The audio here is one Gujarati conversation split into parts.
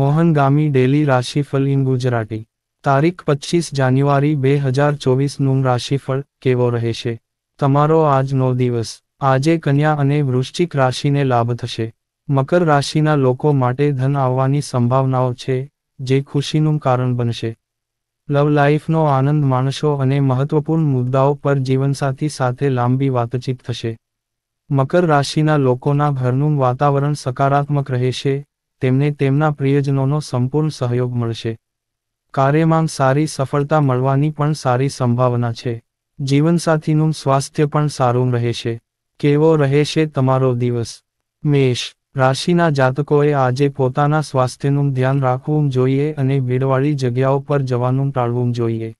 મોહનગામી ડેલી રાશિફળ ઇન ગુજરાતી તારીખ પચીસ જાન્યુઆરી બે હજાર ચોવીસનું રાશિફળ કેવો રહેશે તમારો આજનો દિવસ આજે કન્યા અને વૃશ્ચિક રાશિને લાભ થશે મકર રાશિના લોકો માટે ધન આવવાની સંભાવનાઓ છે જે ખુશીનું કારણ બનશે લવ લાઈફનો આનંદ માણશો અને મહત્વપૂર્ણ મુદ્દાઓ પર જીવનસાથી સાથે લાંબી વાતચીત થશે મકર રાશિના લોકોના ઘરનું વાતાવરણ સકારાત્મક રહેશે તેમને તેમના પ્રિયજનોનો સંપૂર્ણ સહયોગ મળશે કાર્યમાં સારી સફળતા મળવાની પણ સારી સંભાવના છે જીવનસાથીનું સ્વાસ્થ્ય પણ સારું રહેશે કેવો રહેશે તમારો દિવસ મેષ રાશિના જાતકોએ આજે પોતાના સ્વાસ્થ્યનું ધ્યાન રાખવું જોઈએ અને ભીડવાળી જગ્યાઓ પર જવાનું ટાળવું જોઈએ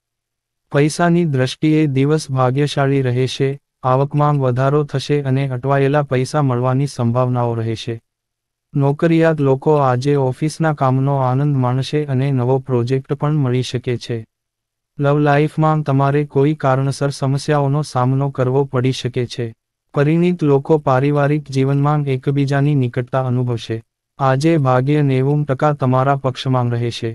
પૈસાની દ્રષ્ટિએ દિવસ ભાગ્યશાળી રહેશે આવકમાં વધારો થશે અને અટવાયેલા પૈસા મળવાની સંભાવનાઓ રહેશે નોકરિયાત લોકો આજે ઓફિસના કામનો આનંદ માણશે અને નવો પ્રોજેક્ટ પણ મળી શકે છે લવ લાઈફમાં તમારે કોઈ કારણસર સમસ્યાઓનો સામનો કરવો પડી શકે છે પરિણીત લોકો પારિવારિક જીવનમાં એકબીજાની નિકટતા અનુભવશે આજે ભાગ્ય નેવું ટકા તમારા પક્ષમાં રહેશે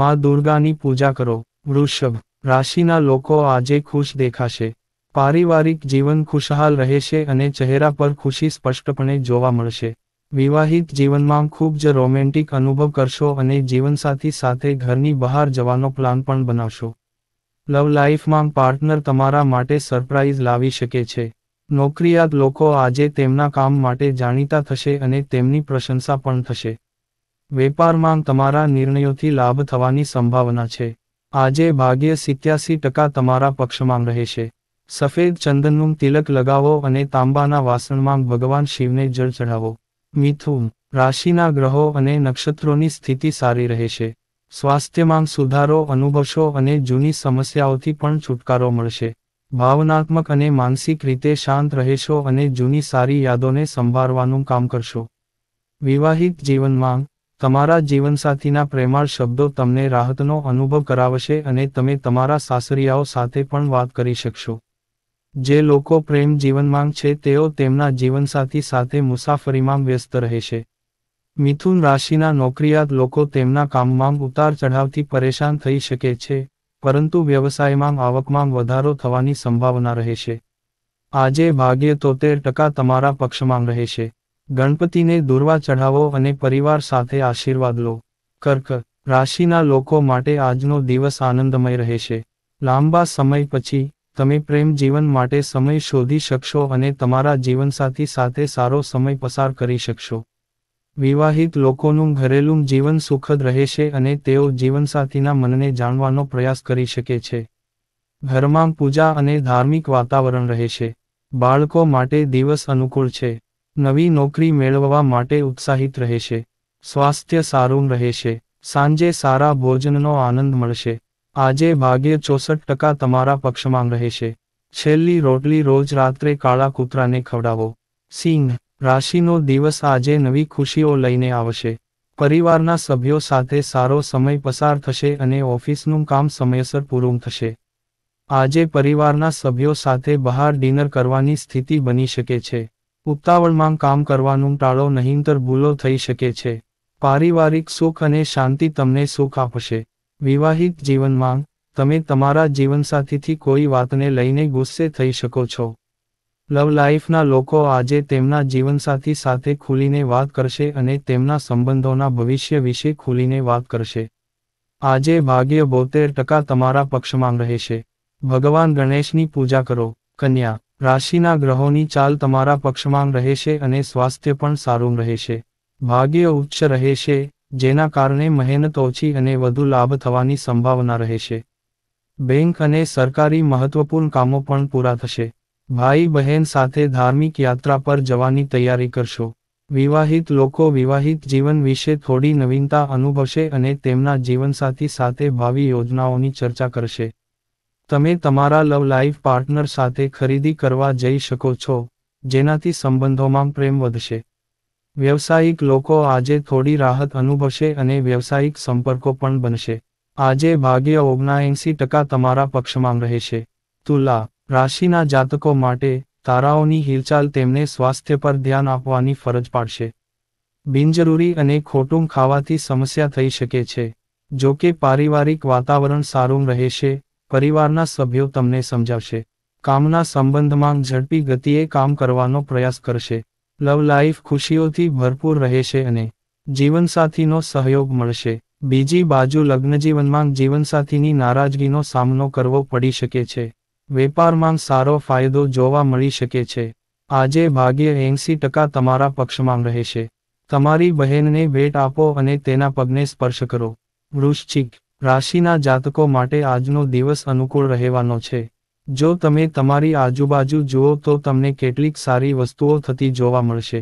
મા દુર્ગાની પૂજા કરો વૃષભ રાશિના લોકો આજે ખુશ દેખાશે પારિવારિક જીવન ખુશહાલ રહેશે અને ચહેરા પર ખુશી સ્પષ્ટપણે જોવા મળશે વિવાહિત જીવનમાં ખૂબ જ રોમેન્ટિક અનુભવ કરશો અને જીવનસાથી સાથે ઘરની બહાર જવાનો પ્લાન પણ બનાવશો લવ લાઈફમાં પાર્ટનર તમારા માટે સરપ્રાઇઝ લાવી શકે છે નોકરિયાત લોકો આજે તેમના કામ માટે જાણીતા થશે અને તેમની પ્રશંસા પણ થશે વેપારમાં તમારા નિર્ણયોથી લાભ થવાની સંભાવના છે આજે ભાગ્ય સિત્યાસી ટકા તમારા પક્ષમાં રહેશે સફેદ ચંદનનું તિલક લગાવો અને તાંબાના વાસણમાં ભગવાન શિવને જળ ચઢાવો મિથુન રાશિના ગ્રહો અને નક્ષત્રોની સ્થિતિ સારી રહેશે સ્વાસ્થ્યમાં સુધારો અનુભવશો અને જૂની સમસ્યાઓથી પણ છુટકારો મળશે ભાવનાત્મક અને માનસિક રીતે શાંત રહેશો અને જૂની સારી યાદોને સંભાળવાનું કામ કરશો વિવાહિત જીવનમાં તમારા જીવનસાથીના પ્રેમાળ શબ્દો તમને રાહતનો અનુભવ કરાવશે અને તમે તમારા સાસરિયાઓ સાથે પણ વાત કરી શકશો જે લોકો પ્રેમ જીવનમાં છે તેઓ તેમના જીવનસાથી સાથે મુસાફરીમાં વ્યસ્ત રહેશે મિથુન રાશિના નોકરિયાત લોકો તેમના કામમાં ઉતાર ચઢાવથી પરેશાન થઈ શકે છે પરંતુ વ્યવસાયમાં આવકમાં વધારો થવાની સંભાવના રહેશે આજે ભાગ્ય તોતેર ટકા તમારા પક્ષમાં રહેશે ગણપતિને દુર્વા ચઢાવો અને પરિવાર સાથે આશીર્વાદ લો કર્ક રાશિના લોકો માટે આજનો દિવસ આનંદમય રહેશે લાંબા સમય પછી તમે પ્રેમ જીવન માટે સમય શોધી શકશો અને તમારા જીવનસાથી સાથે સારો સમય પસાર કરી શકશો વિવાહિત લોકોનું ઘરેલું જીવન સુખદ રહેશે અને તેઓ જીવનસાથીના મનને જાણવાનો પ્રયાસ કરી શકે છે ઘરમાં પૂજા અને ધાર્મિક વાતાવરણ રહેશે બાળકો માટે દિવસ અનુકૂળ છે નવી નોકરી મેળવવા માટે ઉત્સાહિત રહેશે સ્વાસ્થ્ય સારું રહેશે સાંજે સારા ભોજનનો આનંદ મળશે આજે ભાગ્ય ચોસઠ ટકા તમારા પક્ષમાં રહેશે છેલ્લી રોટલી રોજ રાત્રે કાળા કૂતરાને ખવડાવો સિંહ રાશિનો દિવસ આજે નવી ખુશીઓ લઈને આવશે પરિવારના સભ્યો સાથે સારો સમય પસાર થશે અને ઓફિસનું કામ સમયસર પૂરું થશે આજે પરિવારના સભ્યો સાથે બહાર ડિનર કરવાની સ્થિતિ બની શકે છે ઉતાવળમાં કામ કરવાનું ટાળો નહીંતર ભૂલો થઈ શકે છે પારિવારિક સુખ અને શાંતિ તમને સુખ આપશે વિવાહિત જીવનમાં તમે તમારા જીવનસાથીથી કોઈ વાતને લઈને ગુસ્સે થઈ શકો છો લવ લાઈફના લોકો આજે તેમના જીવનસાથી સાથે ખુલીને વાત કરશે અને તેમના સંબંધોના ભવિષ્ય વિશે ખુલીને વાત કરશે આજે ભાગ્ય બોતેર ટકા તમારા પક્ષમાં રહેશે ભગવાન ગણેશની પૂજા કરો કન્યા રાશિના ગ્રહોની ચાલ તમારા પક્ષમાં રહેશે અને સ્વાસ્થ્ય પણ સારું રહેશે ભાગ્ય ઉચ્ચ રહેશે જેના કારણે મહેનત ઓછી અને વધુ લાભ થવાની સંભાવના રહેશે બેંક અને સરકારી મહત્વપૂર્ણ કામો પણ પૂરા થશે ભાઈ બહેન સાથે ધાર્મિક યાત્રા પર જવાની તૈયારી કરશો વિવાહિત લોકો વિવાહિત જીવન વિશે થોડી નવીનતા અનુભવશે અને તેમના જીવનસાથી સાથે ભાવિ યોજનાઓની ચર્ચા કરશે તમે તમારા લવ લાઈફ પાર્ટનર સાથે ખરીદી કરવા જઈ શકો છો જેનાથી સંબંધોમાં પ્રેમ વધશે વ્યવસાયિક લોકો આજે થોડી રાહત અનુભવશે અને વ્યવસાયિક સંપર્કો પણ બનશે આજે ભાગ્ય ઓગણાએંસી ટકા તમારા પક્ષમાં રહેશે તુલા રાશિના જાતકો માટે તારાઓની હિલચાલ તેમને સ્વાસ્થ્ય પર ધ્યાન આપવાની ફરજ પાડશે બિનજરૂરી અને ખોટું ખાવાથી સમસ્યા થઈ શકે છે જો કે પારિવારિક વાતાવરણ સારું રહેશે પરિવારના સભ્યો તમને સમજાવશે કામના સંબંધમાં ઝડપી ગતિએ કામ કરવાનો પ્રયાસ કરશે લવ લાઈફ ખુશીઓથી ભરપૂર રહેશે અને જીવનસાથીનો સહયોગ મળશે બીજી બાજુ લગ્નજીવનમાં જીવનસાથીની નારાજગીનો સામનો કરવો પડી શકે છે વેપારમાં સારો ફાયદો જોવા મળી શકે છે આજે ભાગ્ય એંસી ટકા તમારા પક્ષમાં રહેશે તમારી બહેનને ભેટ આપો અને તેના પગને સ્પર્શ કરો વૃશ્ચિક રાશિના જાતકો માટે આજનો દિવસ અનુકૂળ રહેવાનો છે જો તમે તમારી આજુબાજુ જુઓ તો તમને કેટલીક સારી વસ્તુઓ થતી જોવા મળશે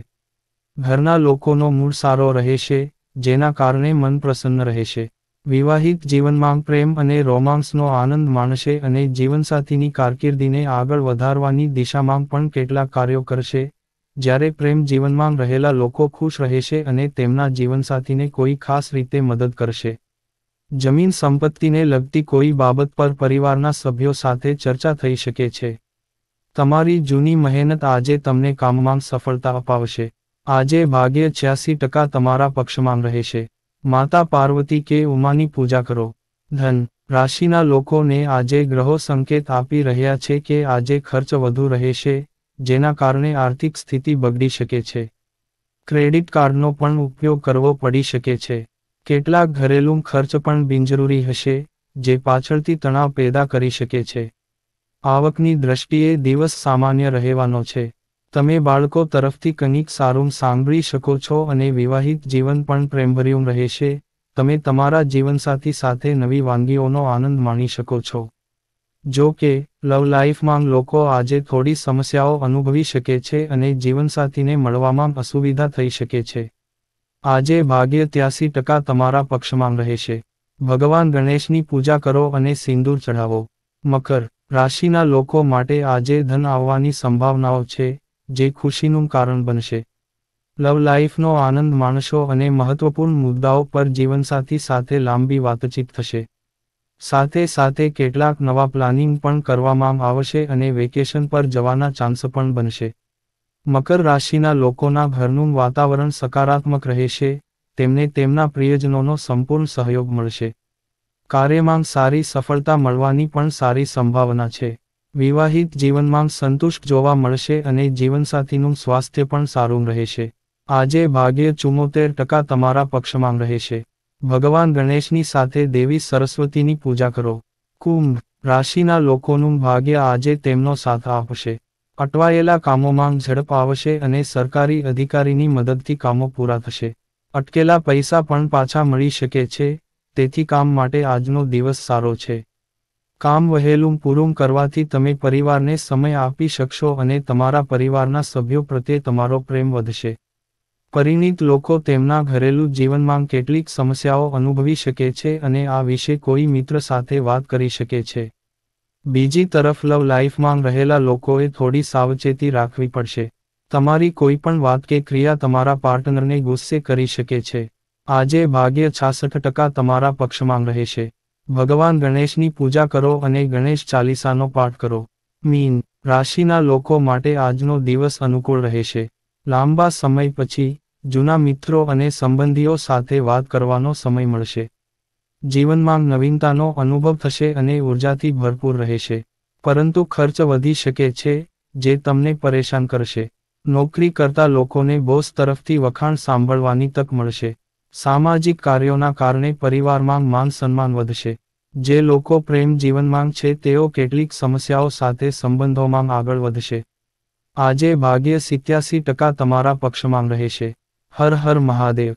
ઘરના લોકોનો મૂળ સારો રહેશે જેના કારણે મન પ્રસન્ન રહેશે વિવાહિત જીવનમાં પ્રેમ અને રોમાન્સનો આનંદ માણશે અને જીવનસાથીની કારકિર્દીને આગળ વધારવાની દિશામાં પણ કેટલાક કાર્યો કરશે જ્યારે પ્રેમ જીવનમાં રહેલા લોકો ખુશ રહેશે અને તેમના જીવનસાથીને કોઈ ખાસ રીતે મદદ કરશે જમીન સંપત્તિને લગતી કોઈ બાબત પર પરિવારના સભ્યો સાથે ચર્ચા થઈ શકે છે તમારી જૂની મહેનત આજે તમને કામમાં સફળતા અપાવશે આજે ભાગ્ય છ્યાસી ટકા તમારા પક્ષમાં રહેશે માતા પાર્વતી કે ઉમાની પૂજા કરો ધન રાશિના લોકોને આજે ગ્રહો સંકેત આપી રહ્યા છે કે આજે ખર્ચ વધુ રહેશે જેના કારણે આર્થિક સ્થિતિ બગડી શકે છે ક્રેડિટ કાર્ડનો પણ ઉપયોગ કરવો પડી શકે છે કેટલાક ઘરેલું ખર્ચ પણ બિનજરૂરી હશે જે પાછળથી તણાવ પેદા કરી શકે છે આવકની દ્રષ્ટિએ દિવસ સામાન્ય રહેવાનો છે તમે બાળકો તરફથી કંઈક સારું સાંભળી શકો છો અને વિવાહિત જીવન પણ પ્રેમભર્યું રહેશે તમે તમારા જીવનસાથી સાથે નવી વાનગીઓનો આનંદ માણી શકો છો જો કે લવ લાઈફમાં લોકો આજે થોડી સમસ્યાઓ અનુભવી શકે છે અને જીવનસાથીને મળવામાં અસુવિધા થઈ શકે છે આજે ભાગ્ય ત્યાસી ટકા તમારા પક્ષમાં રહેશે ભગવાન ગણેશની પૂજા કરો અને સિંદૂર ચઢાવો મકર રાશિના લોકો માટે આજે ધન આવવાની સંભાવનાઓ છે જે ખુશીનું કારણ બનશે લવ લાઈફનો આનંદ માણશો અને મહત્વપૂર્ણ મુદ્દાઓ પર જીવનસાથી સાથે લાંબી વાતચીત થશે સાથે સાથે કેટલાક નવા પ્લાનિંગ પણ કરવામાં આવશે અને વેકેશન પર જવાના ચાન્સ પણ બનશે મકર રાશિના લોકોના ઘરનું વાતાવરણ સકારાત્મક રહેશે તેમને તેમના પ્રિયજનોનો સંપૂર્ણ સહયોગ મળશે કાર્યમાં સારી સફળતા મળવાની પણ સારી સંભાવના છે વિવાહિત જીવનમાં સંતુષ્ટ જોવા મળશે અને જીવનસાથીનું સ્વાસ્થ્ય પણ સારું રહેશે આજે ભાગ્ય ચુમોતેર ટકા તમારા પક્ષમાં રહેશે ભગવાન ગણેશની સાથે દેવી સરસ્વતીની પૂજા કરો કુંભ રાશિના લોકોનું ભાગ્ય આજે તેમનો સાથ આપશે અટવાયેલા કામોમાં ઝડપ આવશે અને સરકારી અધિકારીની મદદથી કામો પૂરા થશે અટકેલા પૈસા પણ પાછા મળી શકે છે તેથી કામ માટે આજનો દિવસ સારો છે કામ વહેલું પૂરું કરવાથી તમે પરિવારને સમય આપી શકશો અને તમારા પરિવારના સભ્યો પ્રત્યે તમારો પ્રેમ વધશે પરિણીત લોકો તેમના ઘરેલું જીવનમાં કેટલીક સમસ્યાઓ અનુભવી શકે છે અને આ વિશે કોઈ મિત્ર સાથે વાત કરી શકે છે બીજી તરફ લવ લાઈફમાં રહેલા લોકોએ થોડી સાવચેતી રાખવી પડશે તમારી કોઈ પણ વાત કે ક્રિયા તમારા પાર્ટનરને ગુસ્સે કરી શકે છે આજે ભાગ્ય છાસઠ ટકા તમારા પક્ષમાં રહેશે ભગવાન ગણેશની પૂજા કરો અને ગણેશ ચાલીસાનો પાઠ કરો મીન રાશિના લોકો માટે આજનો દિવસ અનુકૂળ રહેશે લાંબા સમય પછી જૂના મિત્રો અને સંબંધીઓ સાથે વાત કરવાનો સમય મળશે જીવનમાં નવીનતાનો અનુભવ થશે અને ઉર્જાથી ભરપૂર રહેશે પરંતુ ખર્ચ વધી શકે છે જે તમને પરેશાન કરશે નોકરી કરતા લોકોને બોસ તરફથી વખાણ સાંભળવાની તક મળશે સામાજિક કાર્યોના કારણે પરિવારમાં માન સન્માન વધશે જે લોકો પ્રેમ જીવનમાં છે તેઓ કેટલીક સમસ્યાઓ સાથે સંબંધોમાં આગળ વધશે આજે ભાગ્ય સિત્યાસી ટકા તમારા પક્ષમાં રહેશે હર હર મહાદેવ